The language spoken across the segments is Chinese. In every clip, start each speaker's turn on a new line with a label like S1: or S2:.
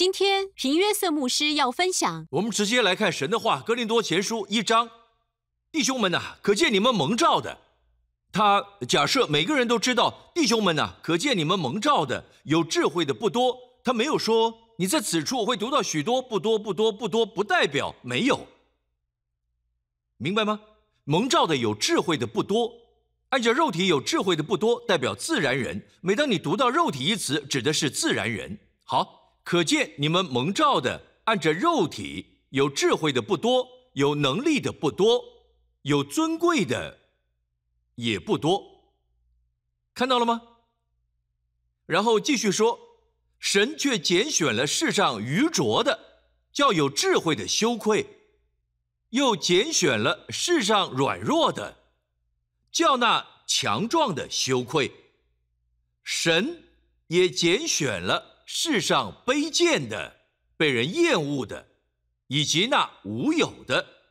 S1: 今天平约瑟牧师要分享，我们直接来看神的话，《哥林多前书》一章，弟兄们呐，可见你们蒙召的，他假设每个人都知道，弟兄们呐，可见你们蒙召的有智慧的不多，他没有说你在此处会读到许多不多不多不多，不代表没有，明白吗？蒙召的有智慧的不多，按照肉体有智慧的不多，代表自然人。每当你读到肉体一词，指的是自然人。好。可见你们蒙召的，按着肉体有智慧的不多，有能力的不多，有尊贵的也不多，看到了吗？然后继续说，神却拣选了世上愚拙的，叫有智慧的羞愧；又拣选了世上软弱的，叫那强壮的羞愧。神也拣选了。世上卑贱的、被人厌恶的，以及那无有的。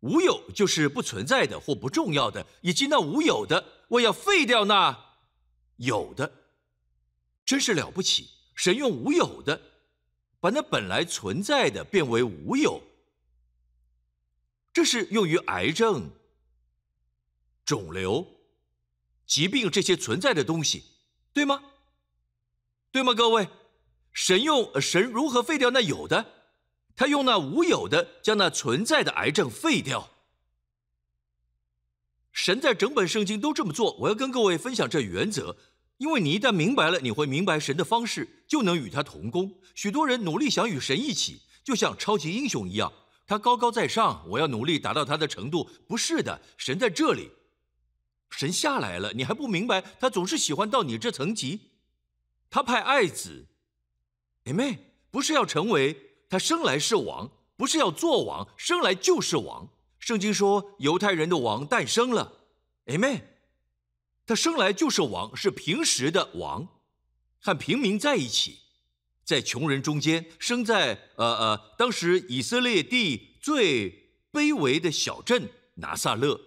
S1: 无有就是不存在的或不重要的，以及那无有的。我要废掉那有的，真是了不起！神用无有的，把那本来存在的变为无有。这是用于癌症、肿瘤、疾病这些存在的东西，对吗？对吗，各位？神用神如何废掉那有的？他用那无有的将那存在的癌症废掉。神在整本圣经都这么做。我要跟各位分享这原则，因为你一旦明白了，你会明白神的方式，就能与他同工。许多人努力想与神一起，就像超级英雄一样，他高高在上，我要努力达到他的程度。不是的，神在这里，神下来了，你还不明白？他总是喜欢到你这层级。他派爱子，哎妹，不是要成为他生来是王，不是要做王，生来就是王。圣经说，犹太人的王诞生了，哎妹，他生来就是王，是平时的王，和平民在一起，在穷人中间，生在呃呃当时以色列地最卑微的小镇拿撒勒。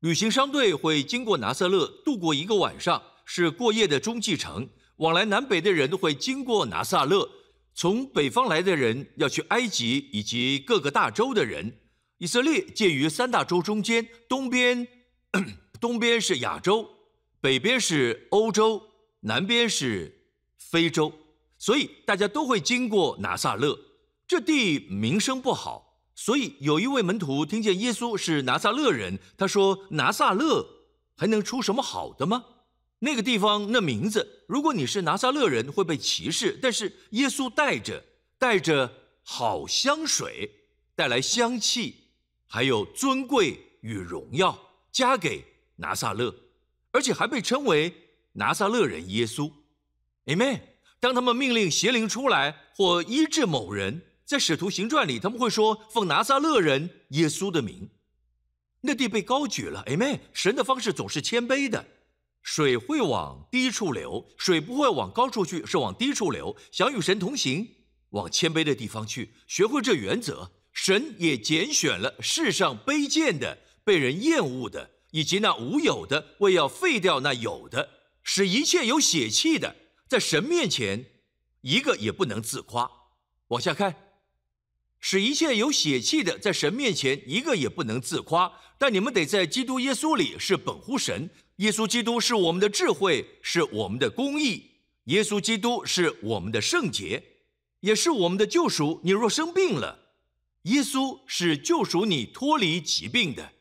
S1: 旅行商队会经过拿撒勒，度过一个晚上，是过夜的中继城。往来南北的人会经过拿撒勒，从北方来的人要去埃及以及各个大洲的人。以色列介于三大洲中间，东边 东边是亚洲，北边是欧洲，南边是非洲，所以大家都会经过拿撒勒。这地名声不好，所以有一位门徒听见耶稣是拿撒勒人，他说：“拿撒勒还能出什么好的吗？”那个地方那名字，如果你是拿撒勒人会被歧视，但是耶稣带着带着好香水，带来香气，还有尊贵与荣耀加给拿撒勒，而且还被称为拿撒勒人耶稣，amen。当他们命令邪灵出来或医治某人，在使徒行传里他们会说奉拿撒勒人耶稣的名，那地被高举了，amen。神的方式总是谦卑的。水会往低处流，水不会往高处去，是往低处流。想与神同行，往谦卑的地方去，学会这原则。神也拣选了世上卑贱的、被人厌恶的，以及那无有的，为要废掉那有的，使一切有血气的在神面前一个也不能自夸。往下看，使一切有血气的在神面前一个也不能自夸。但你们得在基督耶稣里是本乎神。耶稣基督是我们的智慧，是我们的公义。耶稣基督是我们的圣洁，也是我们的救赎。你若生病了，耶稣是救赎你脱离疾病的。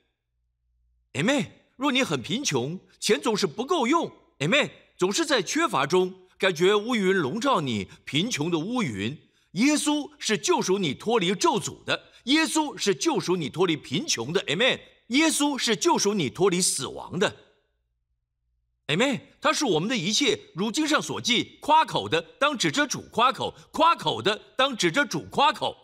S1: a m n 若你很贫穷，钱总是不够用 a m n 总是在缺乏中感觉乌云笼罩你，贫穷的乌云。耶稣是救赎你脱离咒诅的。耶稣是救赎你脱离贫穷的。Amen。耶稣是救赎你脱离死亡的。Amen，他是我们的一切。如经上所记，夸口的当指着主夸口，夸口的当指着主夸口，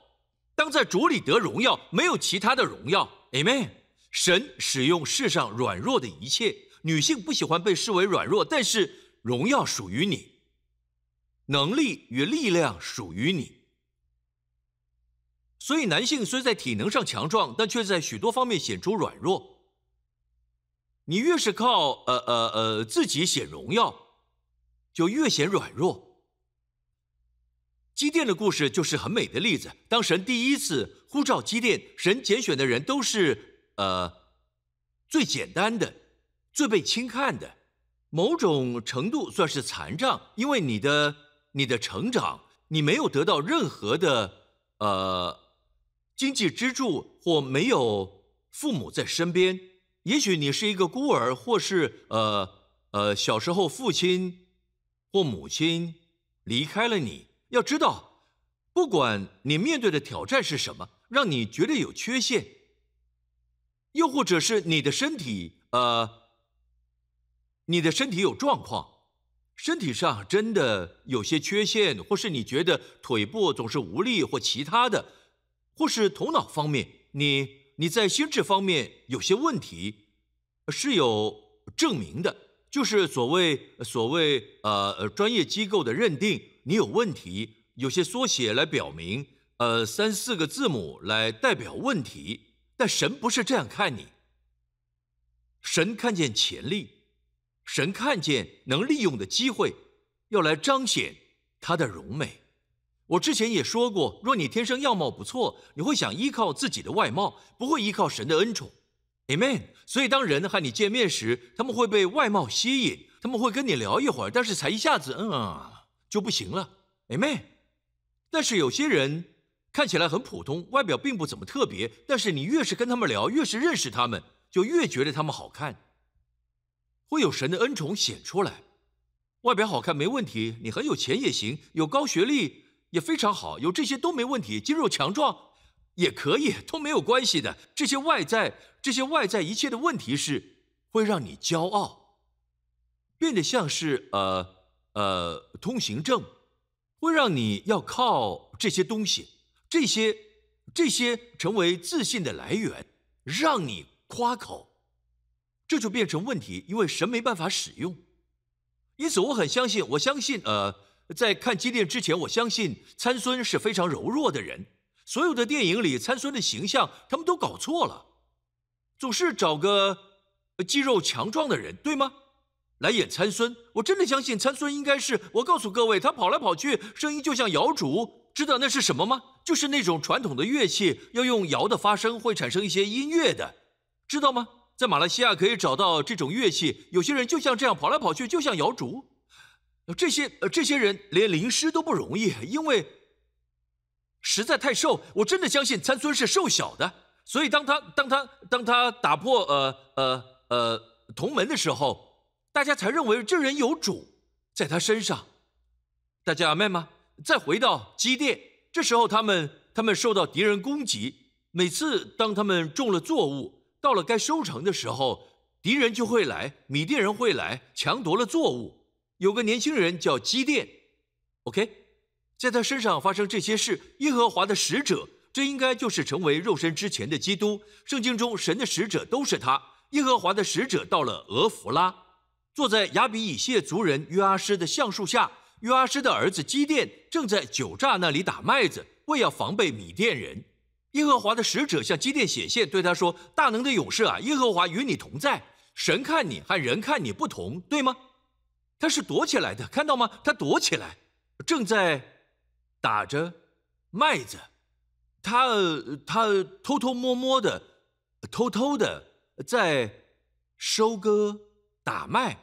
S1: 当在主里得荣耀，没有其他的荣耀。Amen。神使用世上软弱的一切。女性不喜欢被视为软弱，但是荣耀属于你，能力与力量属于你。所以男性虽在体能上强壮，但却在许多方面显出软弱。你越是靠呃呃呃自己显荣耀，就越显软弱。基甸的故事就是很美的例子。当神第一次呼召基甸，神拣选的人都是呃最简单的、最被轻看的，某种程度算是残障，因为你的你的成长你没有得到任何的呃经济支柱或没有父母在身边。也许你是一个孤儿，或是呃呃小时候父亲或母亲离开了你。要知道，不管你面对的挑战是什么，让你觉得有缺陷，又或者是你的身体呃，你的身体有状况，身体上真的有些缺陷，或是你觉得腿部总是无力，或其他的，或是头脑方面你。你在心智方面有些问题，是有证明的，就是所谓所谓呃专业机构的认定你有问题，有些缩写来表明，呃三四个字母来代表问题。但神不是这样看你，神看见潜力，神看见能利用的机会，要来彰显他的荣美。我之前也说过，若你天生样貌不错，你会想依靠自己的外貌，不会依靠神的恩宠，Amen。所以当人和你见面时，他们会被外貌吸引，他们会跟你聊一会儿，但是才一下子，嗯啊，就不行了，Amen。但是有些人看起来很普通，外表并不怎么特别，但是你越是跟他们聊，越是认识他们，就越觉得他们好看，会有神的恩宠显出来。外表好看没问题，你很有钱也行，有高学历。也非常好，有这些都没问题，肌肉强壮，也可以，都没有关系的。这些外在，这些外在一切的问题是，会让你骄傲，变得像是呃呃通行证，会让你要靠这些东西，这些这些成为自信的来源，让你夸口，这就变成问题，因为神没办法使用。因此，我很相信，我相信呃。在看纪念之前，我相信参孙是非常柔弱的人。所有的电影里参孙的形象，他们都搞错了，总是找个肌肉强壮的人，对吗？来演参孙。我真的相信参孙应该是，我告诉各位，他跑来跑去，声音就像瑶竹，知道那是什么吗？就是那种传统的乐器，要用摇的发声会产生一些音乐的，知道吗？在马来西亚可以找到这种乐器，有些人就像这样跑来跑去，就像瑶竹。这些呃，这些人连灵师都不容易，因为实在太瘦。我真的相信参孙是瘦小的，所以当他、当他、当他打破呃呃呃铜门的时候，大家才认为这人有主。在他身上，大家明白吗？再回到基甸，这时候他们他们受到敌人攻击。每次当他们种了作物，到了该收成的时候，敌人就会来，米甸人会来抢夺了作物。有个年轻人叫基甸，OK，在他身上发生这些事。耶和华的使者，这应该就是成为肉身之前的基督。圣经中神的使者都是他。耶和华的使者到了俄弗拉，坐在亚比以谢族人约阿施的橡树下。约阿施的儿子基甸正在酒榨那里打麦子，为要防备米甸人。耶和华的使者向基甸显现，对他说：“大能的勇士啊，耶和华与你同在。神看你和人看你不同，对吗？”他是躲起来的，看到吗？他躲起来，正在打着麦子，他他偷偷摸摸的，偷偷的在收割打麦，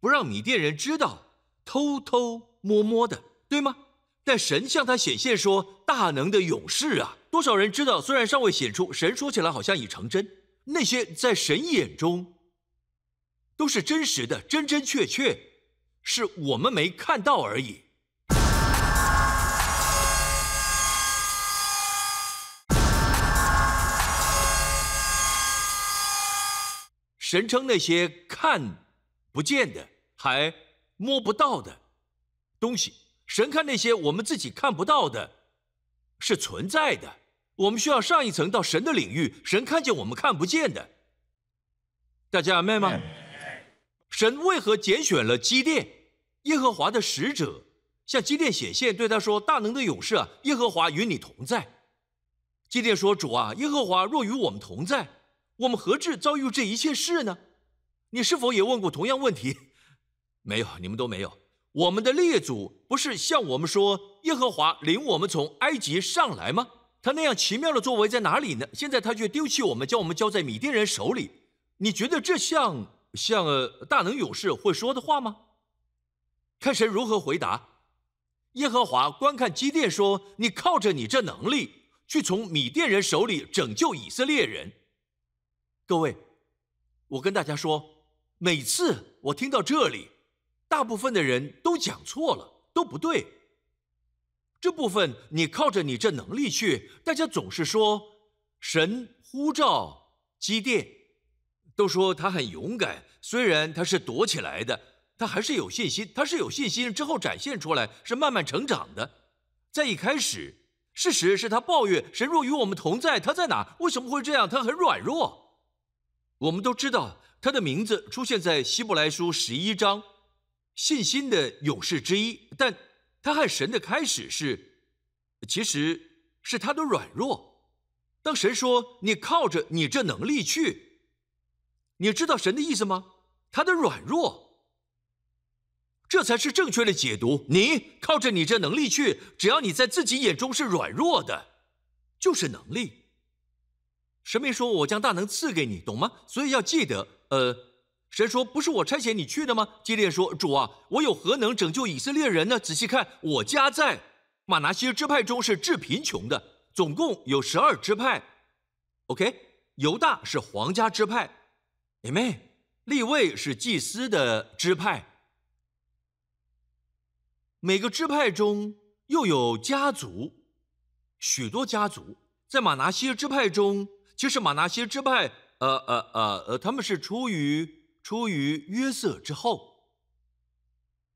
S1: 不让米店人知道，偷偷摸摸的，对吗？但神向他显现说：“大能的勇士啊，多少人知道？虽然尚未显出，神说起来好像已成真。那些在神眼中，都是真实的，真真确确。”是我们没看到而已。神称那些看不见的、还摸不到的东西，神看那些我们自己看不到的，是存在的。我们需要上一层到神的领域，神看见我们看不见的。大家明白吗？神为何拣选了基甸？耶和华的使者向基甸显现，对他说：“大能的勇士啊，耶和华与你同在。”基甸说：“主啊，耶和华若与我们同在，我们何至遭遇这一切事呢？你是否也问过同样问题？没有，你们都没有。我们的列祖不是向我们说耶和华领我们从埃及上来吗？他那样奇妙的作为在哪里呢？现在他却丢弃我们，将我们交在米甸人手里。你觉得这像？”像呃大能勇士会说的话吗？看神如何回答。耶和华观看基甸说：“你靠着你这能力去从米甸人手里拯救以色列人。”各位，我跟大家说，每次我听到这里，大部分的人都讲错了，都不对。这部分你靠着你这能力去，大家总是说神呼召基甸。都说他很勇敢，虽然他是躲起来的，他还是有信心。他是有信心之后展现出来，是慢慢成长的。在一开始，事实是他抱怨神若与我们同在，他在哪？为什么会这样？他很软弱。我们都知道他的名字出现在希伯来书十一章，信心的勇士之一。但他和神的开始是，其实是他的软弱。当神说你靠着你这能力去。你知道神的意思吗？他的软弱，这才是正确的解读。你靠着你这能力去，只要你在自己眼中是软弱的，就是能力。神没说我将大能赐给你，懂吗？所以要记得，呃，神说不是我差遣你去的吗？基列说主啊，我有何能拯救以色列人呢？仔细看，我家在马拿西支派中是致贫穷的，总共有十二支派。OK，犹大是皇家支派。你们立位是祭司的支派，每个支派中又有家族，许多家族在马拿西支派中。其实马拿西支派，呃呃呃呃，他们是出于出于约瑟之后，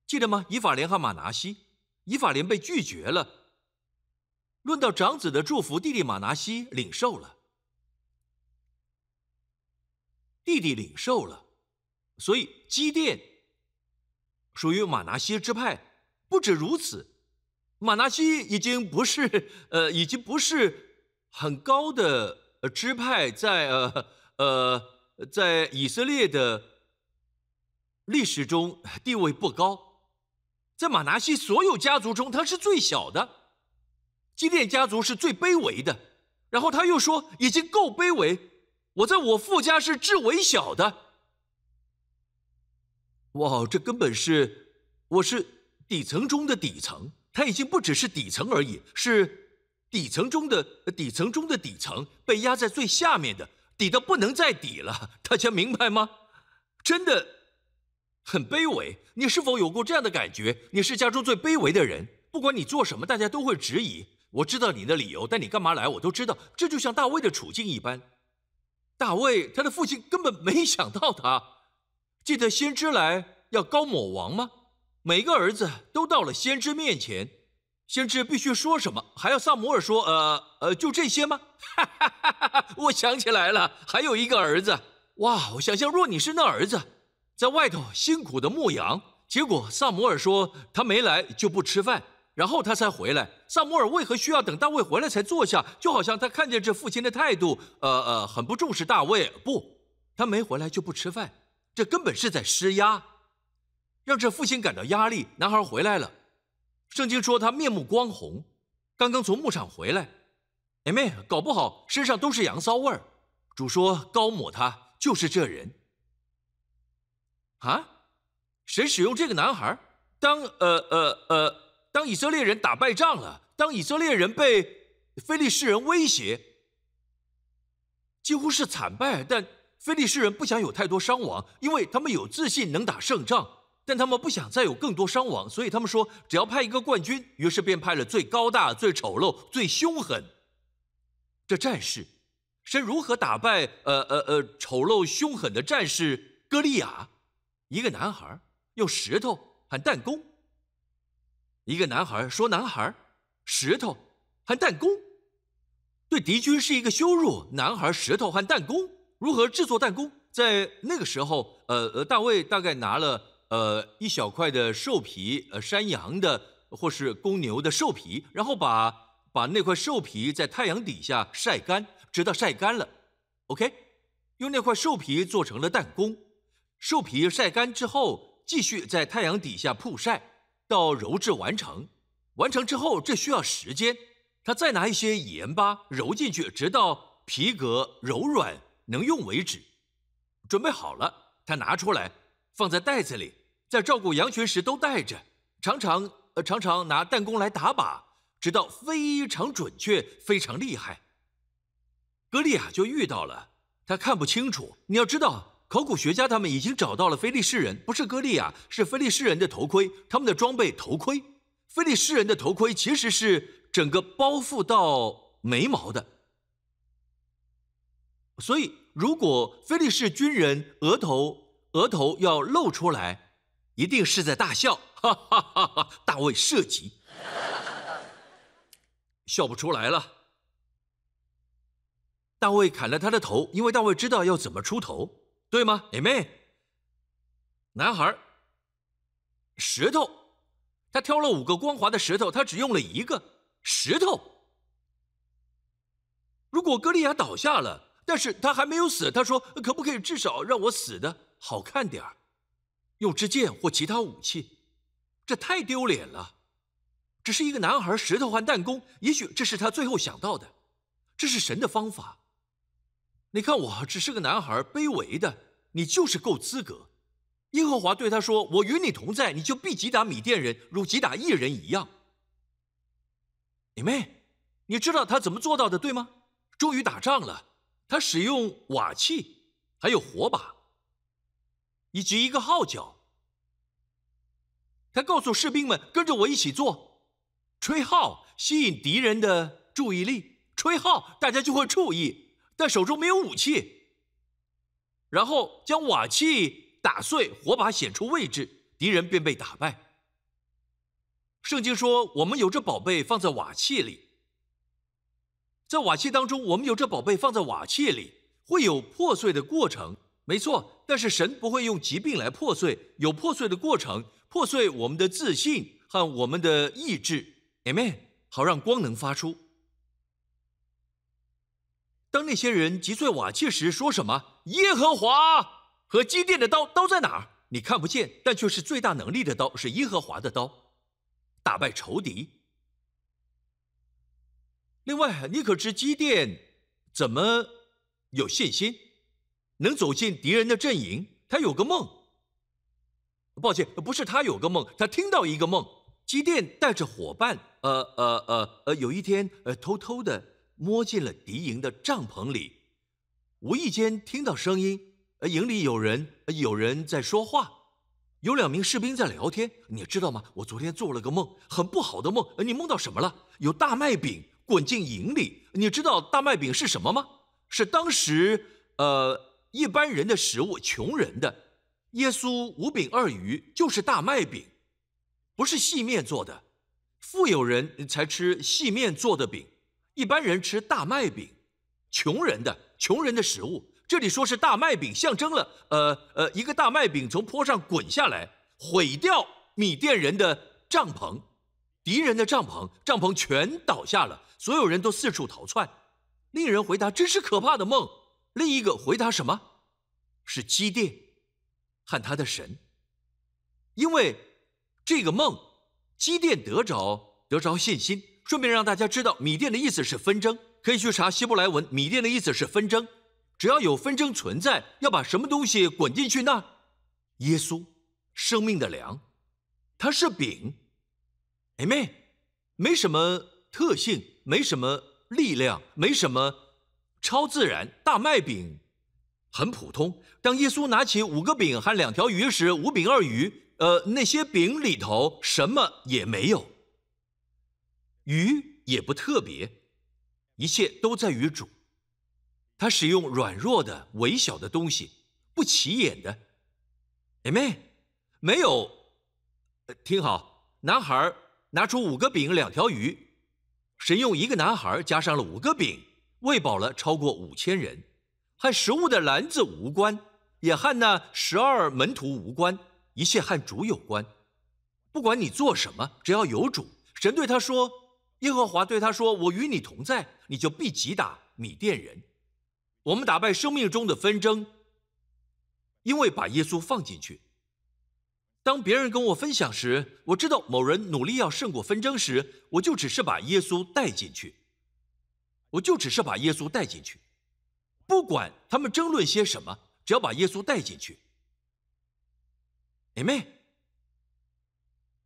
S1: 记得吗？以法莲和马拿西，以法莲被拒绝了，论到长子的祝福，弟弟马拿西领受了。弟弟领受了，所以基甸属于马拿西支派。不止如此，马拿西已经不是 呃，已经不是很高的支派，在呃呃在以色列的历史中地位不高。在马拿西所有家族中，他是最小的，基甸家族是最卑微的。然后他又说，已经够卑微。我在我父家是至为小的，哇！这根本是我是底层中的底层，他已经不只是底层而已，是底层中的底层中的底层，被压在最下面的，底到不能再底了。大家明白吗？真的，很卑微。你是否有过这样的感觉？你是家中最卑微的人，不管你做什么，大家都会质疑。我知道你的理由，但你干嘛来，我都知道。这就像大卫的处境一般。大卫，他的父亲根本没想到他。记得先知来要高抹王吗？每个儿子都到了先知面前，先知必须说什么？还要萨摩尔说，呃呃，就这些吗？我想起来了，还有一个儿子。哇，我想象若你是那儿子，在外头辛苦的牧羊，结果萨摩尔说他没来就不吃饭。然后他才回来。萨摩尔为何需要等大卫回来才坐下？就好像他看见这父亲的态度，呃呃，很不重视大卫。不，他没回来就不吃饭，这根本是在施压，让这父亲感到压力。男孩回来了，圣经说他面目光红，刚刚从牧场回来。哎妹，搞不好身上都是羊骚味儿。主说高抹他就是这人。啊？谁使用这个男孩当？呃呃呃？当以色列人打败仗了，当以色列人被非利士人威胁，几乎是惨败。但非利士人不想有太多伤亡，因为他们有自信能打胜仗，但他们不想再有更多伤亡，所以他们说只要派一个冠军。于是便派了最高大、最丑陋、最凶狠这战士。是如何打败呃呃呃丑陋凶狠的战士戈利亚？一个男孩用石头和弹弓。一个男孩说：“男孩，石头和弹弓，对敌军是一个羞辱。男孩，石头和弹弓，如何制作弹弓？在那个时候，呃呃，大卫大概拿了呃一小块的兽皮，呃山羊的或是公牛的兽皮，然后把把那块兽皮在太阳底下晒干，直到晒干了。OK，用那块兽皮做成了弹弓。兽皮晒干之后，继续在太阳底下曝晒。”到揉制完成，完成之后这需要时间，他再拿一些盐巴揉进去，直到皮革柔软能用为止。准备好了，他拿出来放在袋子里，在照顾羊群时都带着，常常呃常常拿弹弓来打靶，直到非常准确，非常厉害。格利亚就遇到了，他看不清楚，你要知道。考古学家他们已经找到了菲利士人，不是歌利亚，是菲利士人的头盔。他们的装备头盔，菲利士人的头盔其实是整个包覆到眉毛的。所以，如果菲利士军人额头额头要露出来，一定是在大笑。哈哈哈哈！大卫射击，笑不出来了。大卫砍了他的头，因为大卫知道要怎么出头。对吗？艾妹，男孩，石头，他挑了五个光滑的石头，他只用了一个石头。如果歌利亚倒下了，但是他还没有死，他说可不可以至少让我死的好看点用支箭或其他武器，这太丢脸了。只是一个男孩，石头换弹弓，也许这是他最后想到的，这是神的方法。你看，我只是个男孩，卑微的。你就是够资格。耶和华对他说：“我与你同在，你就必击打米甸人，如击打艺人一样。”你妹，你知道他怎么做到的，对吗？终于打仗了，他使用瓦器，还有火把，以及一个号角。他告诉士兵们：“跟着我一起做，吹号吸引敌人的注意力。吹号，大家就会注意。”但手中没有武器，然后将瓦器打碎，火把显出位置，敌人便被打败。圣经说，我们有这宝贝放在瓦器里，在瓦器当中，我们有这宝贝放在瓦器里，会有破碎的过程。没错，但是神不会用疾病来破碎，有破碎的过程，破碎我们的自信和我们的意志。Amen，好让光能发出。当那些人击碎瓦器时，说什么？耶和华和基甸的刀刀在哪儿？你看不见，但却是最大能力的刀，是耶和华的刀，打败仇敌。另外，你可知基甸怎么有信心，能走进敌人的阵营？他有个梦。抱歉，不是他有个梦，他听到一个梦。基甸带着伙伴，呃呃呃呃，有一天，呃，偷偷的。摸进了敌营的帐篷里，无意间听到声音，呃，营里有人，有人在说话，有两名士兵在聊天。你知道吗？我昨天做了个梦，很不好的梦。你梦到什么了？有大麦饼滚进营里。你知道大麦饼是什么吗？是当时，呃，一般人的食物，穷人的。耶稣五饼二鱼就是大麦饼，不是细面做的，富有人才吃细面做的饼。一般人吃大麦饼，穷人的穷人的食物。这里说是大麦饼，象征了呃呃一个大麦饼从坡上滚下来，毁掉米甸人的帐篷，敌人的帐篷，帐篷全倒下了，所有人都四处逃窜。另一人回答：“真是可怕的梦。”另一个回答：“什么是基甸，和他的神？因为这个梦，基甸得着得着信心。”顺便让大家知道，米店的意思是纷争，可以去查希伯来文。米店的意思是纷争，只要有纷争存在，要把什么东西滚进去呢？耶稣，生命的粮，它是饼，哎妹，没什么特性，没什么力量，没什么超自然。大麦饼很普通。当耶稣拿起五个饼和两条鱼时，五饼二鱼，呃，那些饼里头什么也没有。鱼也不特别，一切都在于主。他使用软弱的、微小的东西，不起眼的。哎没，没有，听好，男孩拿出五个饼、两条鱼。神用一个男孩加上了五个饼，喂饱了超过五千人。和食物的篮子无关，也和那十二门徒无关，一切和主有关。不管你做什么，只要有主。神对他说。耶和华对他说：“我与你同在，你就必击打米甸人。我们打败生命中的纷争，因为把耶稣放进去。当别人跟我分享时，我知道某人努力要胜过纷争时，我就只是把耶稣带进去。我就只是把耶稣带进去，不管他们争论些什么，只要把耶稣带进去。阿妹，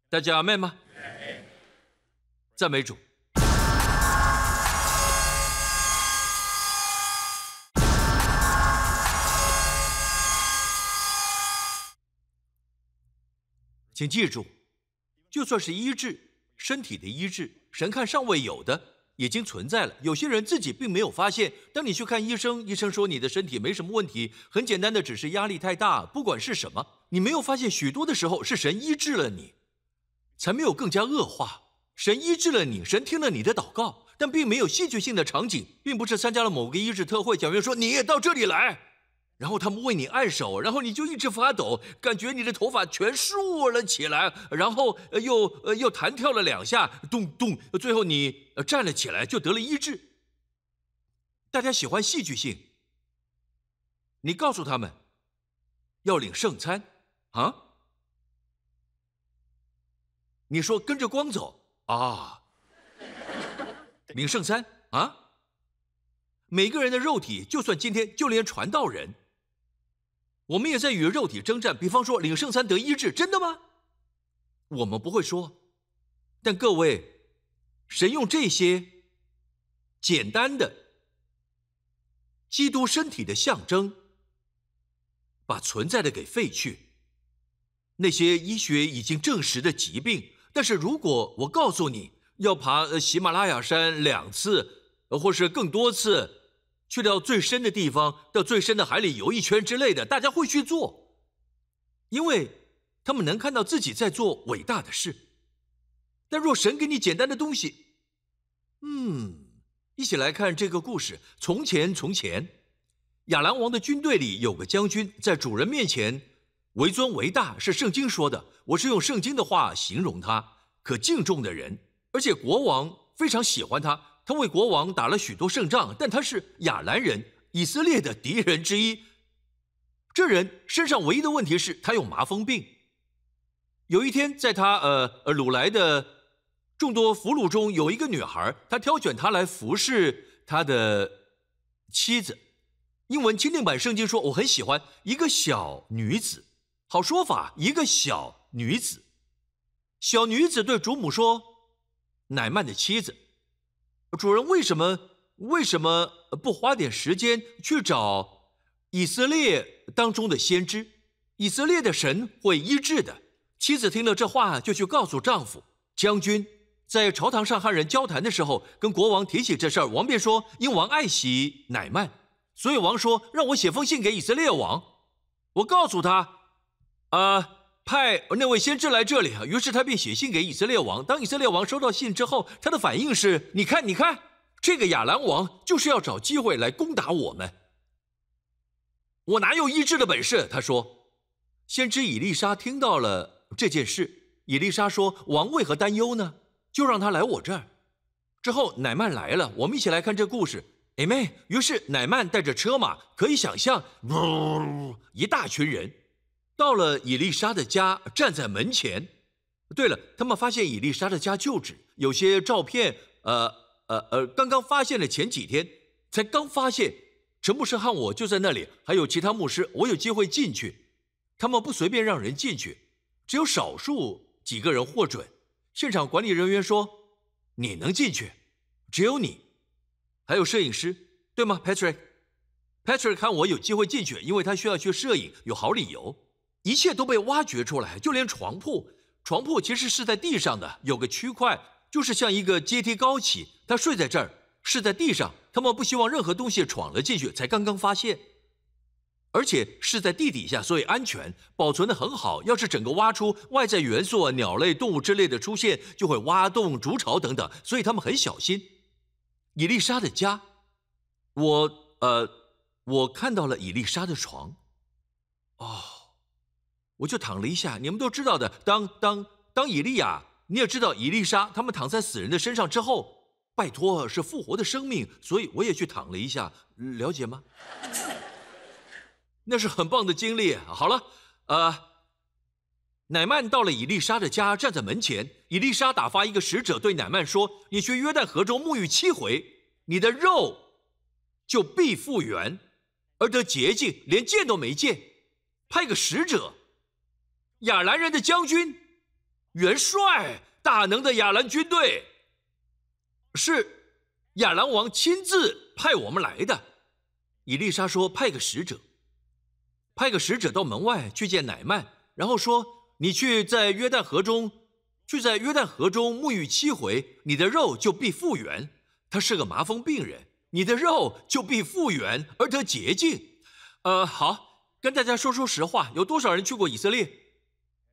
S1: 大家妹吗？”赞美主，请记住，就算是医治身体的医治，神看尚未有的已经存在了。有些人自己并没有发现，当你去看医生，医生说你的身体没什么问题，很简单的，只是压力太大。不管是什么，你没有发现许多的时候，是神医治了你，才没有更加恶化。神医治了你，神听了你的祷告，但并没有戏剧性的场景，并不是参加了某个医治特会。讲员说你也到这里来，然后他们为你按手，然后你就一直发抖，感觉你的头发全竖了起来，然后又又弹跳了两下，咚咚，最后你站了起来，就得了医治。大家喜欢戏剧性，你告诉他们要领圣餐啊，你说跟着光走。啊，领圣餐啊！每个人的肉体，就算今天，就连传道人，我们也在与肉体征战。比方说，领圣餐得医治，真的吗？我们不会说，但各位，神用这些简单的基督身体的象征，把存在的给废去，那些医学已经证实的疾病。但是如果我告诉你要爬喜马拉雅山两次，或是更多次，去到最深的地方，到最深的海里游一圈之类的，大家会去做，因为他们能看到自己在做伟大的事。但若神给你简单的东西，嗯，一起来看这个故事。从前从前，亚兰王的军队里有个将军，在主人面前。为尊为大是圣经说的，我是用圣经的话形容他，可敬重的人。而且国王非常喜欢他，他为国王打了许多胜仗。但他是亚兰人，以色列的敌人之一。这人身上唯一的问题是他有麻风病。有一天，在他呃呃掳来的众多俘虏中，有一个女孩，他挑选她来服侍他的妻子。英文钦定版圣经说：“我很喜欢一个小女子。”好说法，一个小女子，小女子对主母说：“乃曼的妻子，主人为什么为什么不花点时间去找以色列当中的先知？以色列的神会医治的。”妻子听了这话，就去告诉丈夫。将军在朝堂上和人交谈的时候，跟国王提起这事儿，王便说：“因王爱惜乃曼，所以王说让我写封信给以色列王，我告诉他。”啊，派那位先知来这里于是他便写信给以色列王。当以色列王收到信之后，他的反应是：你看，你看，这个亚兰王就是要找机会来攻打我们。我哪有医治的本事？他说。先知以丽莎听到了这件事，以丽莎说：“王为何担忧呢？”就让他来我这儿。之后，乃曼来了，我们一起来看这故事。哎妹，于是乃曼带着车马，可以想象，呜、一大群人。到了伊丽莎的家，站在门前。对了，他们发现伊丽莎的家旧址有些照片，呃呃呃，刚刚发现的，前几天才刚发现。陈牧师和我就在那里，还有其他牧师，我有机会进去。他们不随便让人进去，只有少数几个人获准。现场管理人员说：“你能进去，只有你，还有摄影师，对吗，Patrick？” Patrick 看我有机会进去，因为他需要去摄影，有好理由。一切都被挖掘出来，就连床铺，床铺其实是在地上的，有个区块，就是像一个阶梯高起，他睡在这儿是在地上。他们不希望任何东西闯了进去，才刚刚发现，而且是在地底下，所以安全，保存的很好。要是整个挖出外在元素鸟类、动物之类的出现，就会挖洞筑巢等等，所以他们很小心。伊丽莎的家，我呃，我看到了伊丽莎的床，哦。我就躺了一下，你们都知道的。当当当，以利亚，你也知道，以利沙，他们躺在死人的身上之后，拜托是复活的生命，所以我也去躺了一下，了解吗？那是很棒的经历。好了，呃，乃曼到了以利沙的家，站在门前，以利沙打发一个使者对乃曼说：“你去约旦河中沐浴七回，你的肉就必复原，而得洁净，连见都没见，派个使者。”亚兰人的将军、元帅、大能的亚兰军队，是亚兰王亲自派我们来的。伊丽莎说，派个使者，派个使者到门外去见乃曼，然后说：“你去在约旦河中，去在约旦河中沐浴七回，你的肉就必复原。他是个麻风病人，你的肉就必复原而得洁净。”呃，好，跟大家说说实话，有多少人去过以色列？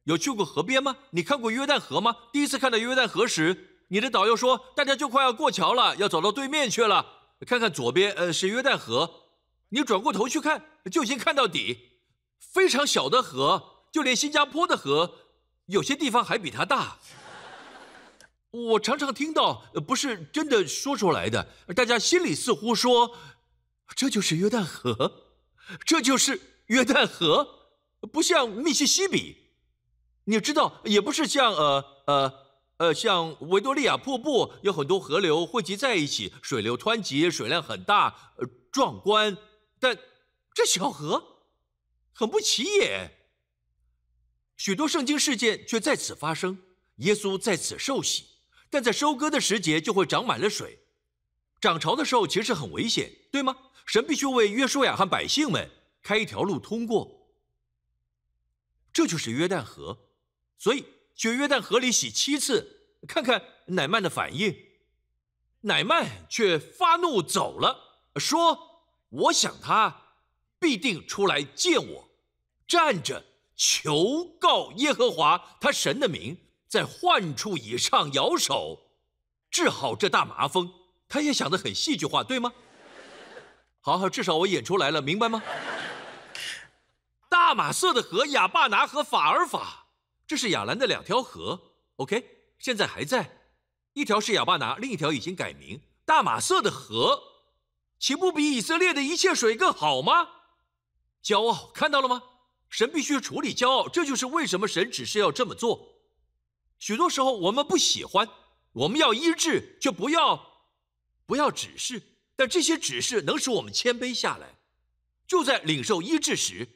S1: 有去过河边吗？你看过约旦河吗？第一次看到约旦河时，你的导游说：“大家就快要过桥了，要走到对面去了，看看左边，呃，是约旦河。”你转过头去看，就已经看到底，非常小的河，就连新加坡的河，有些地方还比它大。我常常听到，不是真的说出来的，大家心里似乎说：“这就是约旦河，这就是约旦河，不像密西西比。”你知道，也不是像呃呃呃，像维多利亚瀑布有很多河流汇集在一起，水流湍急，水量很大，壮观。但这小河很不起眼，许多圣经事件却在此发生，耶稣在此受洗。但在收割的时节就会长满了水，涨潮的时候其实很危险，对吗？神必须为约书亚和百姓们开一条路通过。这就是约旦河。所以，去约旦河里洗七次，看看乃曼的反应。乃曼却发怒走了，说：“我想他必定出来见我，站着求告耶和华他神的名，在患处以上摇手，治好这大麻风。”他也想得很戏剧化，对吗？好，至少我演出来了，明白吗？大马色的河、亚巴拿和法尔法。这是雅兰的两条河，OK，现在还在，一条是雅巴拿，另一条已经改名大马色的河，岂不比以色列的一切水更好吗？骄傲看到了吗？神必须处理骄傲，这就是为什么神只是要这么做。许多时候我们不喜欢，我们要医治，却不要，不要指示。但这些指示能使我们谦卑下来。就在领受医治时。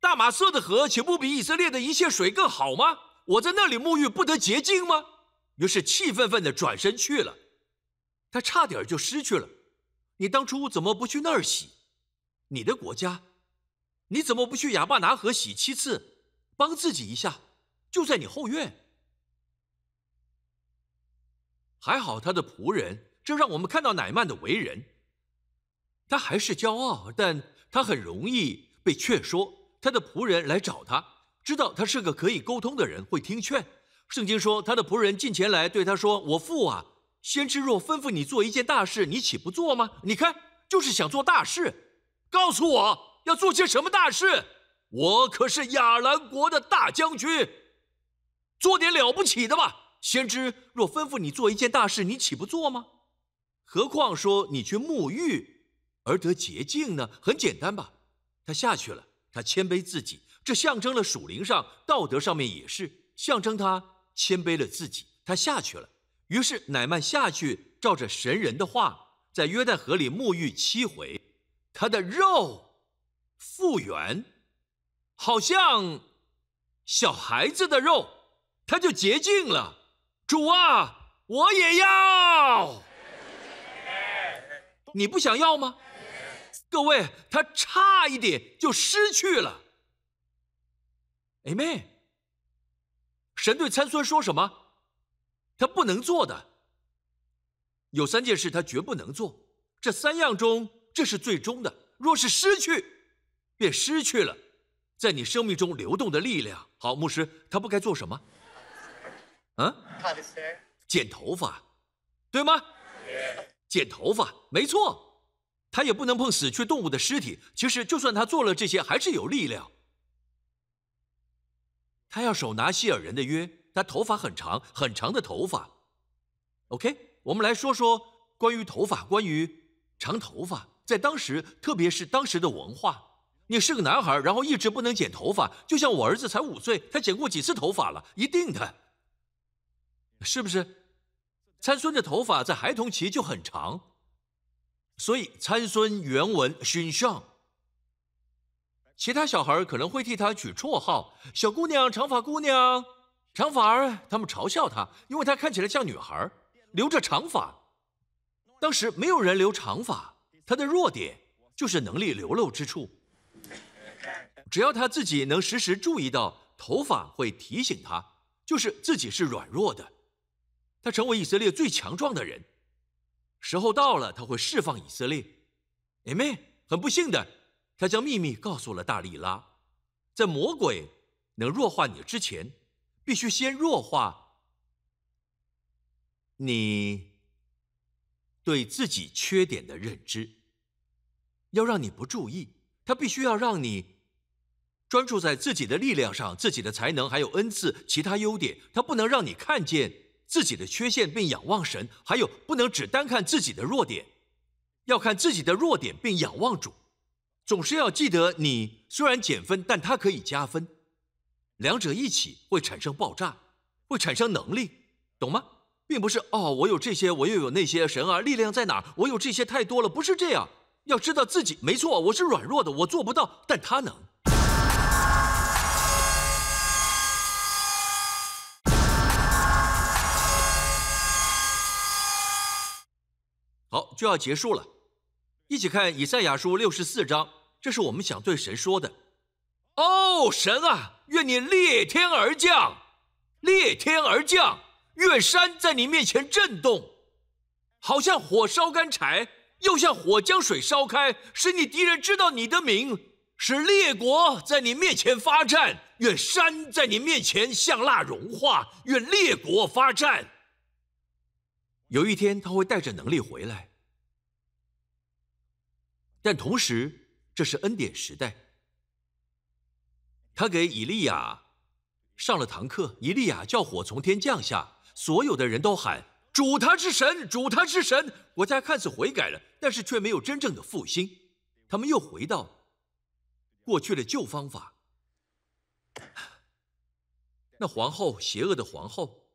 S1: 大马色的河，岂不比以色列的一切水更好吗？我在那里沐浴，不得洁净吗？于是气愤愤的转身去了。他差点就失去了。你当初怎么不去那儿洗？你的国家，你怎么不去亚巴拿河洗七次，帮自己一下？就在你后院。还好他的仆人，这让我们看到乃曼的为人。他还是骄傲，但他很容易被劝说。他的仆人来找他，知道他是个可以沟通的人，会听劝。圣经说，他的仆人进前来对他说：“我父啊，先知若吩咐你做一件大事，你岂不做吗？你看，就是想做大事。告诉我要做些什么大事？我可是亚兰国的大将军，做点了不起的吧？先知若吩咐你做一件大事，你岂不做吗？何况说你去沐浴而得洁净呢？很简单吧？他下去了。”他谦卑自己，这象征了属灵上、道德上面也是，象征他谦卑了自己，他下去了。于是乃曼下去，照着神人的话，在约旦河里沐浴七回，他的肉复原，好像小孩子的肉，他就洁净了。主啊，我也要！你不想要吗？各位，他差一点就失去了。Amen。神对参孙说什么？他不能做的有三件事，他绝不能做。这三样中，这是最终的。若是失去，便失去了在你生命中流动的力量。好，牧师，他不该做什么？啊？剪头发，对吗？剪头发，没错。他也不能碰死去动物的尸体。其实，就算他做了这些，还是有力量。他要手拿希尔人的约，他头发很长，很长的头发。OK，我们来说说关于头发，关于长头发，在当时，特别是当时的文化。你是个男孩，然后一直不能剪头发，就像我儿子才五岁，他剪过几次头发了？一定的，是不是？参孙的头发在孩童期就很长。所以，参孙原文形象，其他小孩可能会替他取绰号，小姑娘、长发姑娘、长发儿，他们嘲笑他，因为他看起来像女孩，留着长发。当时没有人留长发，他的弱点就是能力流露之处。只要他自己能时时注意到头发，会提醒他，就是自己是软弱的。他成为以色列最强壮的人。时候到了，他会释放以色列。哎妹，很不幸的，他将秘密告诉了大力拉。在魔鬼能弱化你之前，必须先弱化你对自己缺点的认知。要让你不注意，他必须要让你专注在自己的力量上、自己的才能还有恩赐、其他优点。他不能让你看见。自己的缺陷，并仰望神；还有不能只单看自己的弱点，要看自己的弱点并仰望主。总是要记得，你虽然减分，但他可以加分，两者一起会产生爆炸，会产生能力，懂吗？并不是哦，我有这些，我又有那些，神啊，力量在哪？我有这些太多了，不是这样。要知道自己没错，我是软弱的，我做不到，但他能。就要结束了，一起看以赛亚书六十四章，这是我们想对神说的。哦，神啊，愿你列天而降，列天而降，愿山在你面前震动，好像火烧干柴，又像火将水烧开，使你敌人知道你的名，使列国在你面前发战。愿山在你面前像蜡融化，愿列国发战。有一天他会带着能力回来。但同时，这是恩典时代。他给以利亚上了堂课，以利亚叫火从天降下，所有的人都喊主他是神，主他是神。国家看似悔改了，但是却没有真正的复兴。他们又回到过去的旧方法。那皇后，邪恶的皇后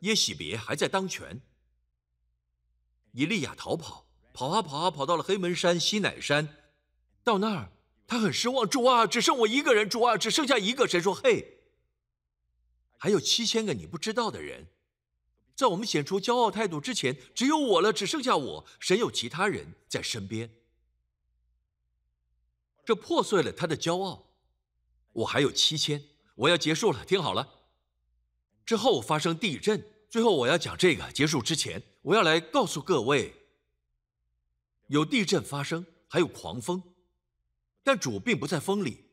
S1: 耶喜别还在当权。以利亚逃跑。跑啊跑啊，跑到了黑门山、西乃山，到那儿他很失望。主啊，只剩我一个人。主啊，只剩下一个。神说：“嘿，还有七千个你不知道的人，在我们显出骄傲态度之前，只有我了，只剩下我。神有其他人在身边，这破碎了他的骄傲。我还有七千，我要结束了。听好了，之后发生地震。最后我要讲这个结束之前，我要来告诉各位。”有地震发生，还有狂风，但主并不在风里；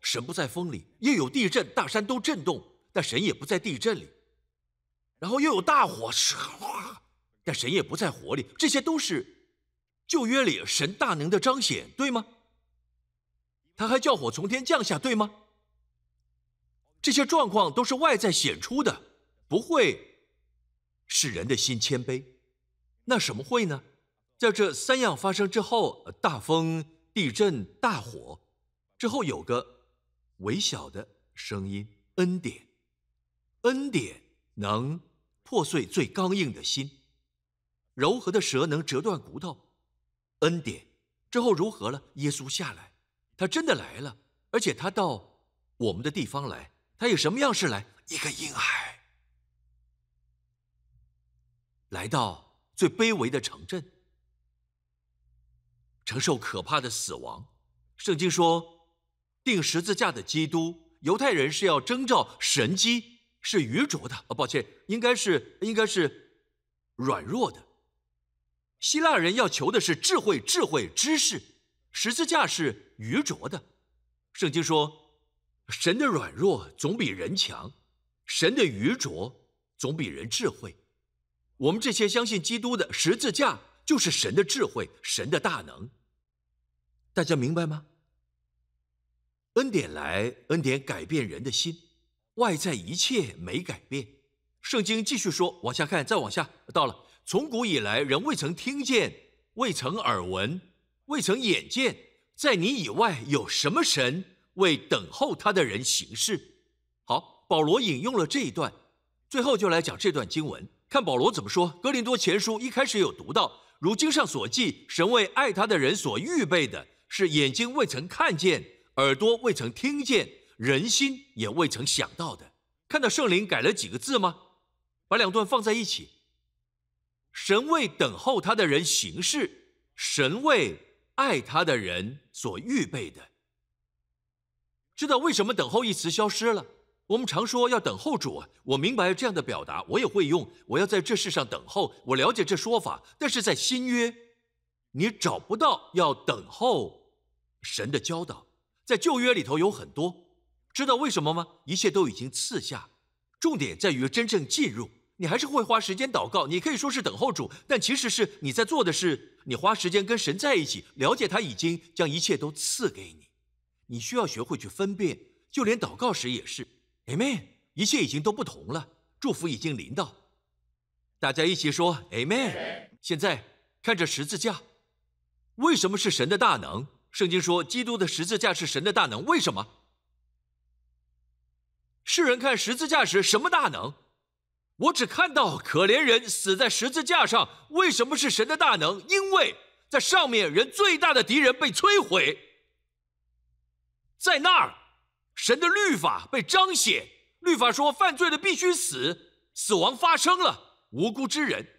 S1: 神不在风里。又有地震，大山都震动，但神也不在地震里。然后又有大火，但神也不在火里。这些都是旧约里神大能的彰显，对吗？他还叫火从天降下，对吗？这些状况都是外在显出的，不会使人的心谦卑。那什么会呢？在这三样发生之后，大风、地震、大火之后，有个微小的声音，恩典，恩典能破碎最刚硬的心，柔和的舌能折断骨头。恩典之后如何了？耶稣下来，他真的来了，而且他到我们的地方来，他以什么样式来？一个婴孩来到。最卑微的城镇，承受可怕的死亡。圣经说，钉十字架的基督，犹太人是要征召神机，是愚拙的。哦，抱歉，应该是应该是软弱的。希腊人要求的是智慧、智慧、知识，十字架是愚拙的。圣经说，神的软弱总比人强，神的愚拙总比人智慧。我们这些相信基督的，十字架就是神的智慧，神的大能。大家明白吗？恩典来，恩典改变人的心，外在一切没改变。圣经继续说，往下看，再往下到了。从古以来，人未曾听见，未曾耳闻，未曾眼见，在你以外有什么神为等候他的人行事？好，保罗引用了这一段，最后就来讲这段经文。看保罗怎么说，哥林多前书一开始有读到，如经上所记，神为爱他的人所预备的，是眼睛未曾看见，耳朵未曾听见，人心也未曾想到的。看到圣灵改了几个字吗？把两段放在一起。神为等候他的人行事，神为爱他的人所预备的。知道为什么等候一词消失了？我们常说要等候主，我明白这样的表达，我也会用。我要在这世上等候，我了解这说法。但是在新约，你找不到要等候神的教导。在旧约里头有很多，知道为什么吗？一切都已经赐下，重点在于真正进入。你还是会花时间祷告，你可以说是等候主，但其实是你在做的是，你花时间跟神在一起，了解他已经将一切都赐给你。你需要学会去分辨，就连祷告时也是。Amen，一切已经都不同了，祝福已经临到，大家一起说 Amen。现在看着十字架，为什么是神的大能？圣经说基督的十字架是神的大能，为什么？世人看十字架时什么大能？我只看到可怜人死在十字架上，为什么是神的大能？因为在上面人最大的敌人被摧毁，在那儿。神的律法被彰显，律法说犯罪的必须死，死亡发生了。无辜之人，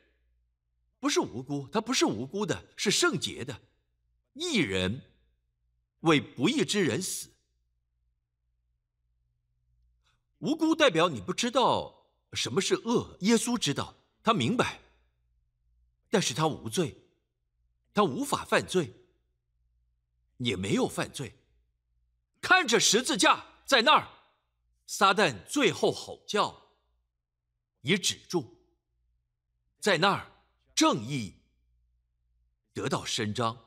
S1: 不是无辜，他不是无辜的，是圣洁的。一人为不义之人死。无辜代表你不知道什么是恶，耶稣知道，他明白，但是他无罪，他无法犯罪，也没有犯罪。看着十字架在那儿，撒旦最后吼叫也止住，在那儿正义得到伸张。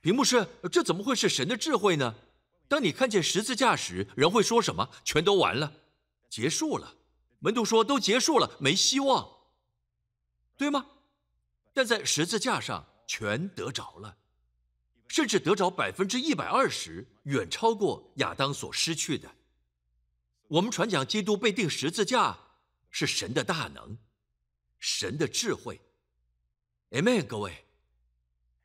S1: 屏幕是，这怎么会是神的智慧呢？当你看见十字架时，人会说什么？全都完了，结束了。门徒说都结束了，没希望，对吗？但在十字架上全得着了。甚至得着百分之一百二十，远超过亚当所失去的。我们传讲基督被钉十字架，是神的大能，神的智慧。Amen，各位，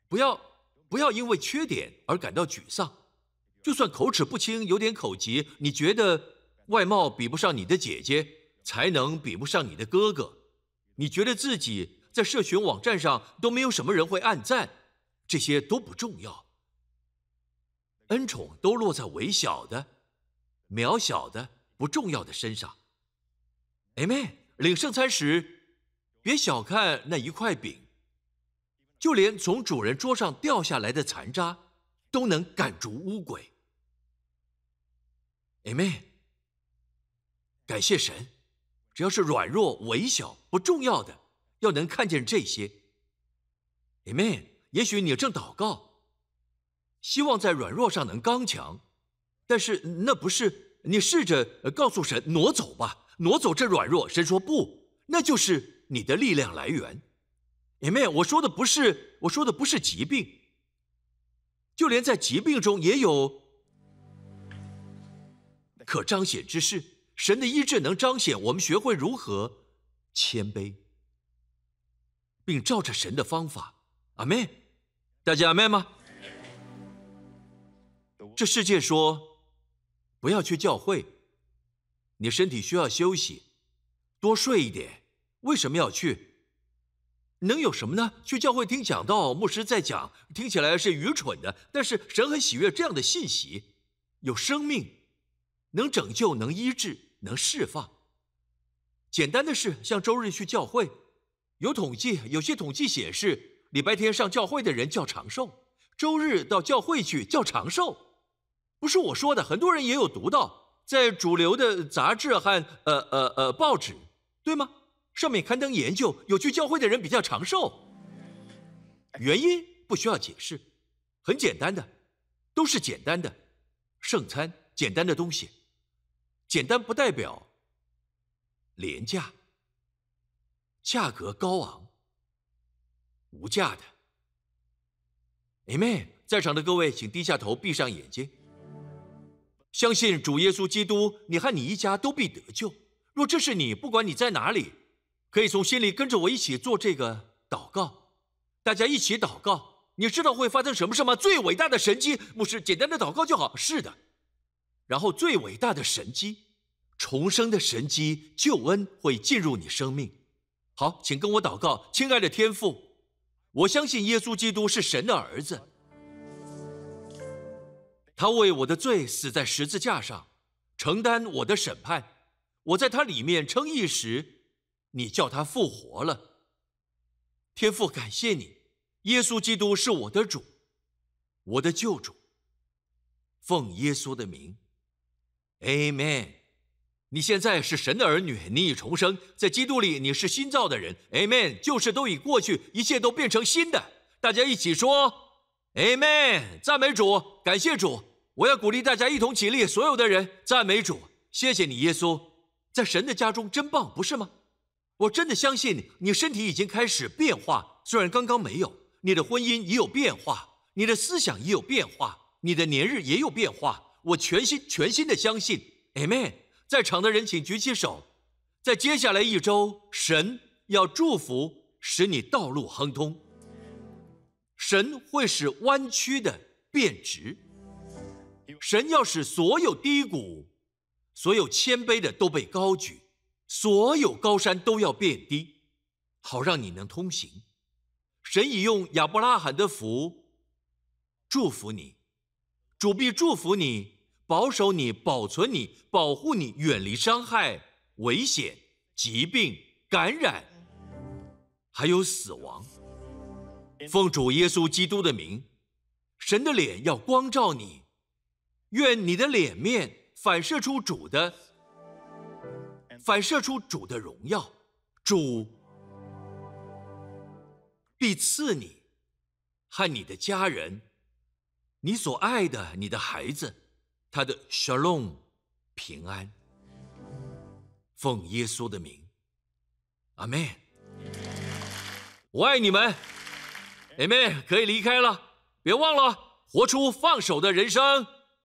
S1: 不要不要因为缺点而感到沮丧。就算口齿不清，有点口疾，你觉得外貌比不上你的姐姐，才能比不上你的哥哥，你觉得自己在社群网站上都没有什么人会暗赞。这些都不重要。恩宠都落在微小的、渺小的、不重要的身上。Amen。领圣餐时，别小看那一块饼，就连从主人桌上掉下来的残渣，都能赶逐污鬼。Amen。感谢神，只要是软弱、微小、不重要的，要能看见这些。Amen。也许你正祷告，希望在软弱上能刚强，但是那不是你试着告诉神挪走吧，挪走这软弱。神说不，那就是你的力量来源。e 妹，我说的不是，我说的不是疾病，就连在疾病中也有可彰显之事。神的医治能彰显我们学会如何谦卑，并照着神的方法。阿妹。大家明白吗？这世界说不要去教会，你身体需要休息，多睡一点。为什么要去？能有什么呢？去教会听讲道，牧师在讲，听起来是愚蠢的。但是神很喜悦这样的信息，有生命，能拯救，能医治，能释放。简单的事，像周日去教会。有统计，有些统计显示。礼拜天上教会的人叫长寿，周日到教会去叫长寿，不是我说的，很多人也有读到，在主流的杂志和呃呃呃报纸，对吗？上面刊登研究，有去教会的人比较长寿，原因不需要解释，很简单的，都是简单的，圣餐简单的东西，简单不代表廉价，价格高昂。无价的，Amen！在场的各位，请低下头，闭上眼睛，相信主耶稣基督，你和你一家都必得救。若这是你，不管你在哪里，可以从心里跟着我一起做这个祷告。大家一起祷告，你知道会发生什么事吗？最伟大的神迹，牧师简单的祷告就好。是的，然后最伟大的神迹，重生的神迹，救恩会进入你生命。好，请跟我祷告，亲爱的天父。我相信耶稣基督是神的儿子，他为我的罪死在十字架上，承担我的审判。我在他里面称义时，你叫他复活了。天父，感谢你，耶稣基督是我的主，我的救主。奉耶稣的名，a m e n 你现在是神的儿女，你已重生，在基督里你是新造的人。Amen，旧事都已过去，一切都变成新的。大家一起说，Amen，赞美主，感谢主。我要鼓励大家一同起立，所有的人赞美主，谢谢你耶稣，在神的家中真棒，不是吗？我真的相信你身体已经开始变化，虽然刚刚没有，你的婚姻已有变化，你的思想已有变化，你的年日也有变化。我全心全心的相信，Amen。在场的人，请举起手。在接下来一周，神要祝福，使你道路亨通。神会使弯曲的变直，神要使所有低谷、所有谦卑的都被高举，所有高山都要变低，好让你能通行。神已用亚伯拉罕的福祝福你，主必祝福你。保守你，保存你，保护你，远离伤害、危险、疾病、感染，还有死亡。奉主耶稣基督的名，神的脸要光照你，愿你的脸面反射出主的，反射出主的荣耀。主必赐你和你的家人，你所爱的，你的孩子。他的沙龙平安，奉耶稣的名，阿门。我爱你们，阿门。可以离开了，别忘了活出放手的人生。